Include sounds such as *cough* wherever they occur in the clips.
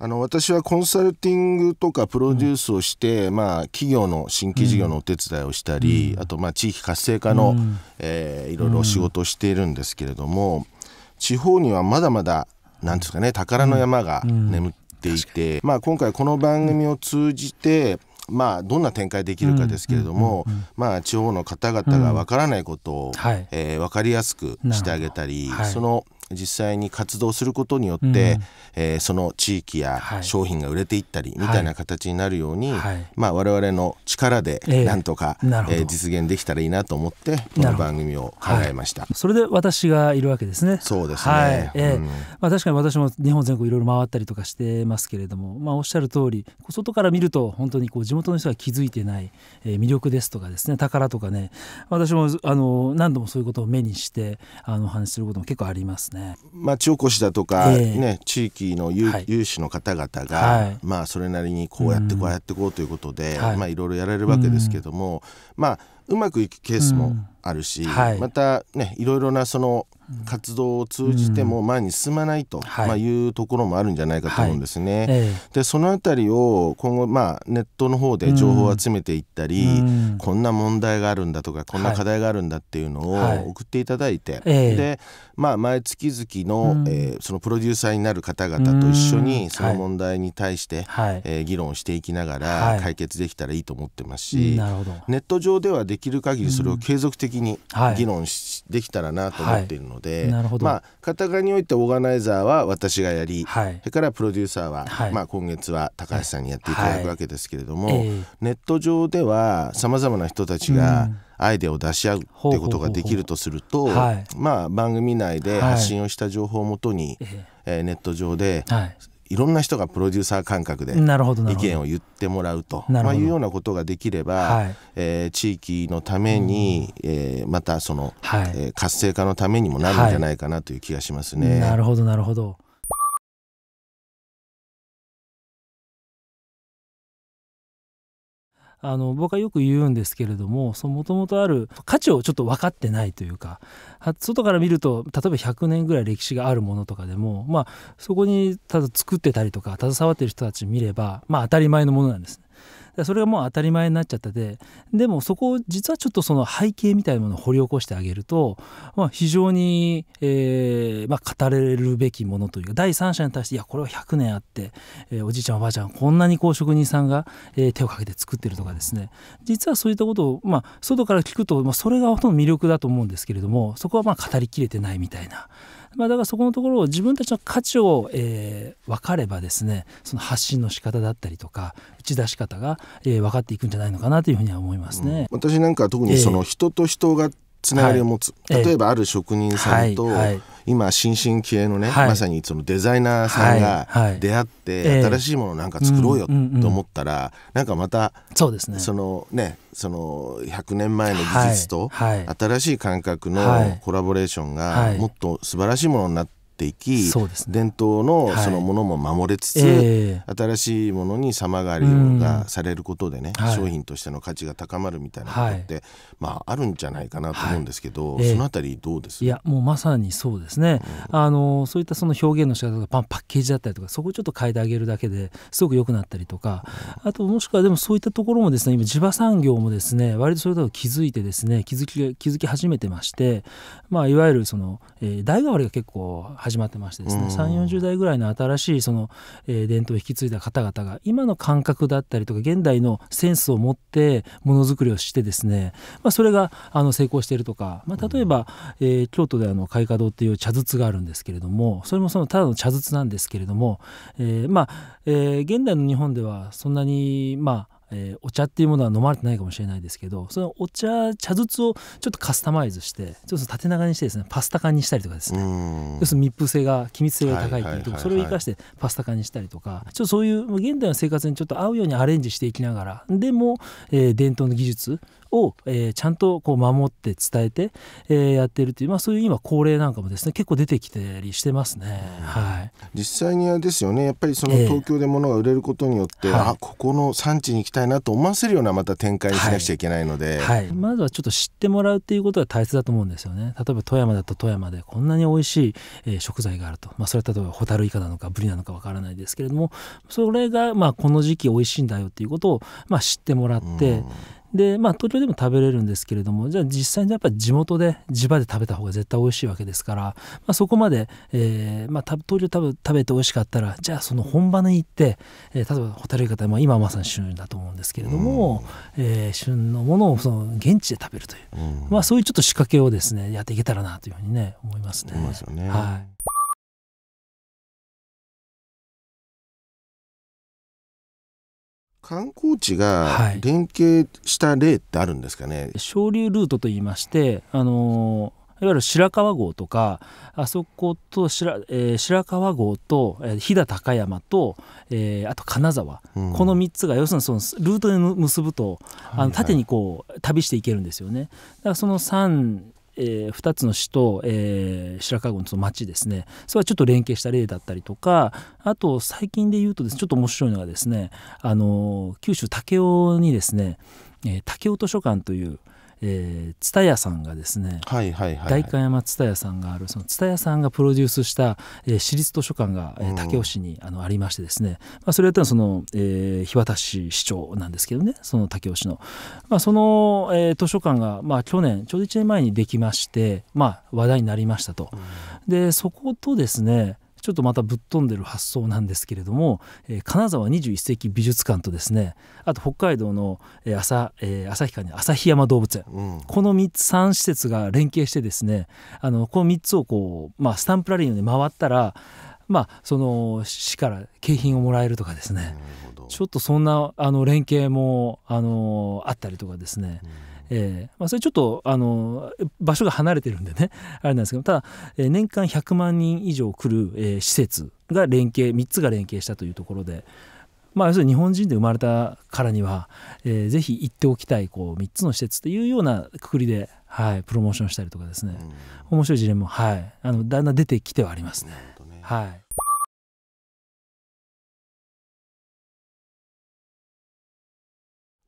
あの私はコンサルティングとかプロデュースをして、うん、まあ、企業の新規事業のお手伝いをしたり、うん、あとまあ地域活性化の、うん、えー、いろいろ仕事をしているんですけれども、地方にはまだまだなんですかね宝の山が眠っていて、まあ、今回この番組を通じて、まあ、どんな展開できるかですけれども、まあ、地方の方々が分からないことを、うんはい、えー、分かりやすくしてあげたり、はい、その。実際に活動することによって、うん、えー、その地域や商品が売れていったり、みたいな形になるように、はいまあ、我々の力でなんとか、えー、えー、実現できたらいいなと思ってこの番組を考えました、はい、それで私がいるわけですねそうですね、はいえー、うん、まあ、確かに私も日本全国いろいろ回ったりとかしてますけれども、まあ、おっしゃる通り外から見ると本当にこう地元の人が気づいてない魅力ですとかですね宝とかね私もあの何度もそういうことを目にしてあのお話しすることも結構ありますね。ね町おこしだとか、えー、ね、地域の有はい、有志の方々が、はい、まあ、それなりにこうやってこうやってこうということで、うん、まあ、いろいろやられるわけですけども、まあうまくいくケースもあるし、うんはい、またねいろいろなその活動を通じても前に進まないと、まいうところもあるんじゃないかと思うんですね。はいはいでその辺りを今後、まあ、ネットの方で情報を集めていったり、うん、こんな問題があるんだとかこんな課題があるんだっていうのを送っていただいて、はいで、まあ、毎月々のうん、えー、そのプロデューサーになる方々と一緒にその問題に対して、えー、議論していきながら解決できたらいいと思ってますし、ネット上ではでできる限りそれを継続的に議論し、できたらなと思っているので、まあ片側においてオーガナイザーは私がやり、それからプロデューサーは、まあ今月は高橋さんにやっていただくわけですけれども、ネット上ではさまざまな人たちが、アイデアを出し合うってことができるとすると、まあ、番組内で発信をした情報をもとに、えネット上で、いろんな人がプロデューサー感覚で意見を言ってもらうと、まあ、いうようなことができれば、はい、えー、地域のために、うん、えー、またその、はい、えー、活性化のためにもなるんじゃないかなという気がしますね。はい、な、るほどなるほどあの僕はよく言うんですけれどももともとある価値をちょっと分かってないというか外から見ると例えば100年ぐらい歴史があるものとかでも、まあ、そこにただ作ってたりとか携わってる人たち見れば、まあ、当たり前のものなんですね。それがもう当たり前になっちゃったででもそこを実はちょっとその背景みたいなものを掘り起こしてあげると、まあ、非常に、えーまあ、語れるべきものというか第三者に対していやこれは100年あって、えー、おじいちゃんおばあちゃんこんなにこう職人さんが、えー、手をかけて作ってるとかですね実はそういったことを、まあ、外から聞くと、まあ、それがほとんど魅力だと思うんですけれどもそこはまあ語りきれてないみたいな。まあ、だからそこのところを自分たちの価値を、えー、分かればですねその発信の仕方だったりとか打ち出し方が、えー、分かっていくんじゃないのかなというふうには思いますね。うん、私なんか特にその人と人がつながりを持つ、えー、例えばある職人さんと、はいはい今新進気鋭のね、はい、まさにそのデザイナーさんが出会って、新しいものなんか作ろうよと思ったら、なんかまたそうですねそのねその100年前の技術と新しい感覚のコラボレーションがもっと素晴らしいものになってっていき、伝統のそのものも守れつつ、新しいものに様変わりがされることでね、商品としての価値が高まるみたいなことって、まあ、あるんじゃないかなと思うんですけど、そのあたりどうですいやもうまさにそうですね、あのそういったその表現の仕方とかパッケージだったりとかそこちょっと変えてあげるだけですごく良くなったりとかあともしくはでもそういったところもですね今地場産業もですね割とそれいと気づいてですね気づき気づき始めてまして、まあ、いわゆるその、えー、代替わりが結構始まってましてですね、うん、3 4 0代ぐらいの新しいその、えー、伝統を引き継いだ方々が今の感覚だったりとか現代のセンスを持ってものづくりをしてですね、まあ、それがあの成功しているとか、まあ、例えば、うん、えー、京都であの開花堂っていう茶筒があるんですけれどもそれもそのただの茶筒なんですけれども、えー、まあ、えー、現代の日本ではそんなにまあえー、お茶っていうものは飲まれてないかもしれないですけどそのお茶茶筒をちょっとカスタマイズしてちょっと縦長にしてですねパスタ缶にしたりとかですね要するに密封性が気密性が高いっていうとそれを生かしてパスタ缶にしたりとかちょっとそういう現代の生活にちょっと合うようにアレンジしていきながらでも、えー、伝統の技術を、えー、ちゃんとこう守って伝えて、えー、やっているという、まあ、そういう今高齢なんかもですね結構出てきたりしてますね、はい、実際にあれですよねやっぱりその東京で物が売れることによって、えーはい、あここの産地に行きたいなと思わせるようなまた展開にしなくちゃいけないので、はい、はい、まずはちょっと知ってもらうっていうことが大切だと思うんですよね例えば富山だと富山でこんなに美味しい、えー、食材があると、まあ、それは例えばホタルイカなのかブリなのかわからないですけれどもそれがまあこの時期美味しいんだよっていうことをまあ知ってもらって、うんで、まあ、東京でも食べれるんですけれども、じゃあ実際にやっぱり地元で、地場で食べた方が絶対美味しいわけですから、まあ、そこまで、えー、まあ、東京食べ食べて美味しかったら、じゃあその本場に行って、えー、例えばホタルイカって、まあ、今まさに旬だと思うんですけれども、うん、えー、旬のものをその現地で食べるという、うん、まあ、そういうちょっと仕掛けをですね、やっていけたらなというふうにね、思いますね。すねはい観光地が連携した例ってあるんですかね、はい、昇流ルートといいましてあのいわゆる白川郷とかあそこと白,、えー、白川郷と、え飛騨高山と、えー、あと金沢、うん、この3つが要するにそのルートで結ぶと、あの縦にこう旅していけるんですよね。だからその3えー、2つの市と、えー、白川郡の町ですねそれはちょっと連携した例だったりとかあと最近で言うとです、ね、ちょっと面白いのがですねあの九州武雄にですね、えー、武雄図書館という、えー、蔦屋さんがですね、はいはいはい、はい、代官山蔦屋さんがあるその蔦屋さんがプロデュースした、えー、私立図書館が、えー、武雄市にあのありましてですね、まあ、それはその、えー、日渡市市長なんですけどねその武雄市の、まあ、その、えー、図書館が、まあ、去年ちょうど1年前にできまして、まあ、話題になりましたと。うん、でそことですねちょっとまたぶっ飛んでる発想なんですけれども、えー、金沢21世紀美術館とですねあと北海道の、えー朝えー、旭川に旭山動物園、うん、この 3, 3施設が連携してですねあのこの3つをこう、まあ、スタンプラリーに回ったらまあ、その市から景品をもらえるとかですねちょっとそんなあの連携もあのあったりとかですね、うんえーまあ、それちょっとあの場所が離れてるんでね *laughs* あれなんですけどただ、えー、年間100万人以上来る、えー、施設が連携3つが連携したというところで。まあ、要するに日本人で生まれたからには、えー、ぜひ行っておきたいこう3つの施設というようなくくりで、はい、プロモーションしたりとかですね、面白い事例も、はい、あのだんだん出てきてはありますね。ねはい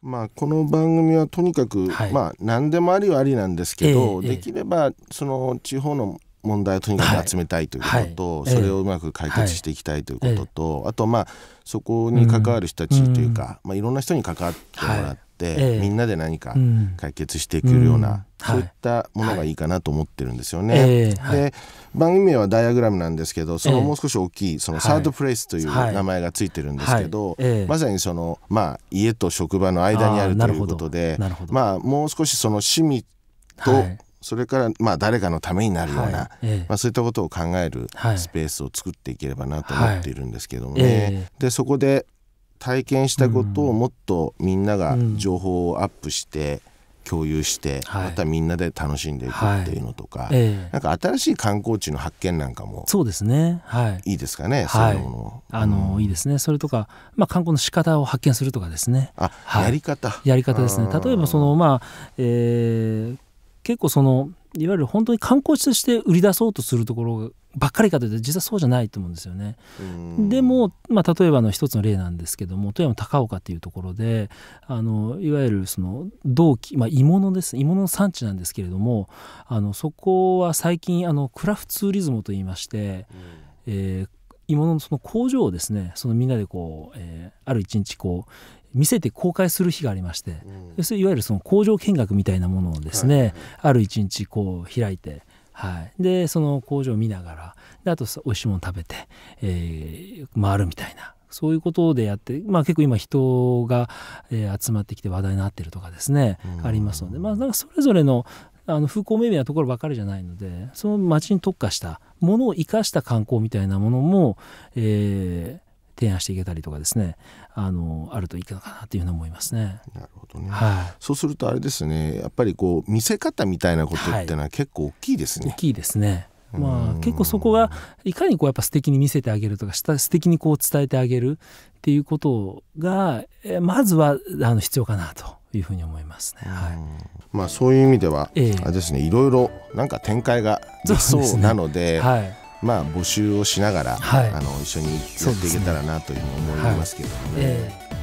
まあ、この番組はとにかく、はい、まあ、何でもありはありなんですけど、えー、できればその地方の問題をとにかく集めたいということと、はいそれをうまく解決していきたいということと、あとまあそこに関わる人たちというか、うん、まあ、いろんな人に関わってもらって。、みんなで何か解決していけるような、そういったものがいいかなと思ってるんですよね。で番組名はダイアグラムなんですけどそのもう少し大きいそのサードプレイスという名前がついてるんですけど、まさにその、まあ、家と職場の間にあるということでまあ、もう少しその趣味と、それからまあ誰かのためになるような、まあ、そういったことを考えるスペースを作っていければなと思っているんですけどもね、でそこで体験したことをもっとみんなが情報をアップして、共有して、はい、またみんなで楽しんでいくっていうのとか、はいなんか新しい観光地の発見なんかもそうですね、い、いですかね、はい、そういうもの、あの、うん、いいですねそれとか、まあ、観光の仕方を発見するとかですねあ、はい、やり方やり方ですね例えばそのまあ、えー、結構そのいわゆる本当に観光地として売り出そうとするところばっかりかというと実はそうじゃないと思うんですよね。でも、まあ、例えばの一つの例なんですけども富山高岡っていうところであのいわゆるその同期、まあ、鋳物です鋳物の産地なんですけれどもあのそこは最近あのクラフツーリズムといいまして、うえー、鋳物のその工場をですねそのみんなでこう、えー、ある一日こう見せて公開する日がありまして、うん、そいわゆるその工場見学みたいなものをですね、はい、ある一日こう開いて。はい、でその工場を見ながらであと美味しいもの食べて、えー、回るみたいなそういうことでやって、まあ、結構今人が、えー、集まってきて話題になってるとかですね、ありますので、まあ、なんかそれぞれのあの風光明媚なところばかりじゃないのでその町に特化したものを生かした観光みたいなものも、えー、提案していけたりとかですねあのあるといいかなというふうに思いますね。なるほどね、はい、そうするとあれですねやっぱりこう見せ方みたいなことっていうのは結構大きいですね。はい、大きいですね。まあ、結構そこがいかにこうやっぱ素敵に見せてあげるとかた素敵にこう伝えてあげるっていうことがまずはあの必要かなというふうに思いますね。はいまあ、そういう意味では、えー、あれですねいろいろなんか展開が出そうなので、はい、まあ、募集をしながら、はい、あの一緒にやっていけたらなというふうに思いますけどもね。